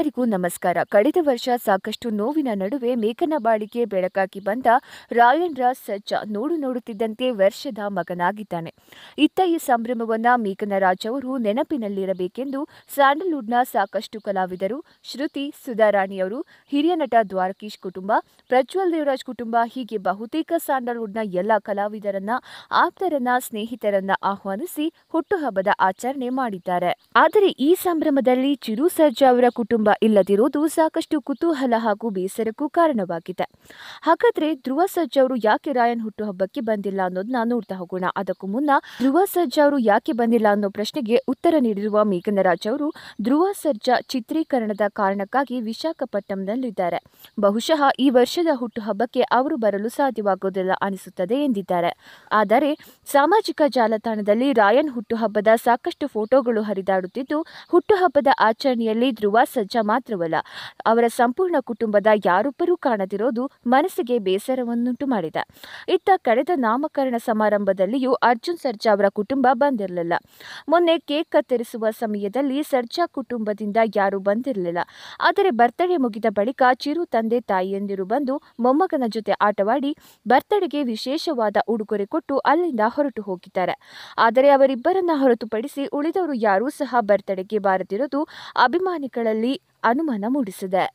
ಎಲ್ಲರಿಗೂ ನಮಸ್ಕಾರ ಕಳೆದ ವರ್ಷ ಸಾಕಷ್ಟು ನೋವಿನ ನಡುವೆ ಮೇಕನ ಬಾಳಿಕೆ ಬೆಳಕಾಗಿ ಬಂದ ರಾಯನ್ ರಾಜ್ ಸಜ್ಜ ನೋಡು ನೋಡುತ್ತಿದ್ದಂತೆ ವರ್ಷದ ಮಗನಾಗಿದ್ದಾನೆ ಇತ್ತ ಈ ಸಂಭ್ರಮವನ್ನ ಮೇಕನ ರಾಜ್ ಅವರು ನೆನಪಿನಲ್ಲಿರಬೇಕೆಂದು ಸ್ಯಾಂಡಲ್ವುಡ್ನ ಸಾಕಷ್ಟು ಕಲಾವಿದರು ಶ್ರುತಿ ಸುಧಾರಾಣಿಯವರು ಹಿರಿಯ ನಟ ದ್ವಾರಕೀಶ್ ಕುಟುಂಬ ಪ್ರಜ್ವಲ್ ದೇವರಾಜ್ ಕುಟುಂಬ ಹೀಗೆ ಬಹುತೇಕ ಸ್ಯಾಂಡಲ್ವುಡ್ನ ಎಲ್ಲ ಕಲಾವಿದರನ್ನ ಆಪ್ತರನ್ನ ಸ್ನೇಹಿತರನ್ನ ಆಹ್ವಾನಿಸಿ ಹುಟ್ಟುಹಬ್ಬದ ಆಚರಣೆ ಮಾಡಿದ್ದಾರೆ ಆದರೆ ಈ ಸಂಭ್ರಮದಲ್ಲಿ ಚಿರು ಸರ್ಜಾ ಅವರ ಕುಟುಂಬ ಇಲ್ಲದಿರುವುದು ಸಾಕಷ್ಟು ಕುತೂಹಲ ಹಾಗೂ ಬೇಸರಕ್ಕೂ ಕಾರಣವಾಗಿದೆ ಹಾಗಾದ್ರೆ ಧ್ರುವ ಸರ್ಜಾ ಅವರು ಯಾಕೆ ರಾಯನ್ ಹುಟ್ಟುಹಬ್ಬಕ್ಕೆ ಬಂದಿಲ್ಲ ಅನ್ನೋದನ್ನ ನೋಡ್ತಾ ಹೋಗೋಣ ಅದಕ್ಕೂ ಮುನ್ನ ಧ್ರುವ ಸರ್ಜಾ ಅವರು ಯಾಕೆ ಬಂದಿಲ್ಲ ಅನ್ನೋ ಪ್ರಶ್ನೆಗೆ ಉತ್ತರ ನೀಡಿರುವ ಮೇಘನರಾಜ್ ಅವರು ಧ್ರುವ ಸರ್ಜಾ ಚಿತ್ರೀಕರಣದ ಕಾರಣಕ್ಕಾಗಿ ವಿಶಾಖಪಟ್ಟಣದಲ್ಲಿದ್ದಾರೆ ಬಹುಶಃ ಈ ವರ್ಷದ ಹುಟ್ಟುಹಬ್ಬಕ್ಕೆ ಅವರು ಬರಲು ಸಾಧ್ಯವಾಗುವುದಿಲ್ಲ ಅನಿಸುತ್ತದೆ ಎಂದಿದ್ದಾರೆ ಆದರೆ ಸಾಮಾಜಿಕ ಜಾಲತಾಣದಲ್ಲಿ ರಾಯನ್ ಹುಟ್ಟುಹಬ್ಬದ ಸಾಕಷ್ಟು ಫೋಟೋಗಳು ಹರಿದಾಡುತ್ತಿದ್ದು ಹುಟ್ಟುಹಬ್ಬದ ಆಚರಣೆಯಲ್ಲಿ ಧ್ರುವ ಸಜ್ಜಾ ಮಾತ್ರವಲ್ಲ ಅವರ ಸಂಪೂರ್ಣ ಕುಟುಂಬದ ಯಾರೊಬ್ಬರೂ ಕಾಣದಿರೋದು ಮನಸ್ಸಿಗೆ ಬೇಸರವನ್ನುಂಟು ಮಾಡಿದ ಇತ್ತ ಕಳೆದ ನಾಮಕರಣ ಸಮಾರಂಭದಲ್ಲಿಯೂ ಅರ್ಜುನ್ ಸರ್ಜಾ ಅವರ ಕುಟುಂಬ ಬಂದಿರಲಿಲ್ಲ ಮೊನ್ನೆ ಕೇಕ್ ಕತ್ತರಿಸುವ ಸಮಯದಲ್ಲಿ ಸರ್ಜಾ ಕುಟುಂಬದಿಂದ ಯಾರೂ ಬಂದಿರಲಿಲ್ಲ ಆದರೆ ಬರ್ತಡೇ ಮುಗಿದ ಬಳಿಕ ಚಿರು ತಂದೆ ತಾಯಿಯಂದಿರು ಬಂದು ಮೊಮ್ಮಗನ ಜೊತೆ ಆಟವಾಡಿ ಬರ್ತಡೆಗೆ ವಿಶೇಷವಾದ ಉಡುಗೊರೆ ಕೊಟ್ಟು ಅಲ್ಲಿಂದ ಹೊರಟು ಹೋಗಿದ್ದಾರೆ ಆದರೆ ಅವರಿಬ್ಬರನ್ನ ಹೊರತುಪಡಿಸಿ ಉಳಿದವರು ಯಾರೂ ಸಹ ಬರ್ತಡೆಗೆ ಬಾರದಿರೋದು ಅಭಿಮಾನಿಗಳಲ್ಲಿ ಅನುಮಾನ ಮೂಡಿಸಿದೆ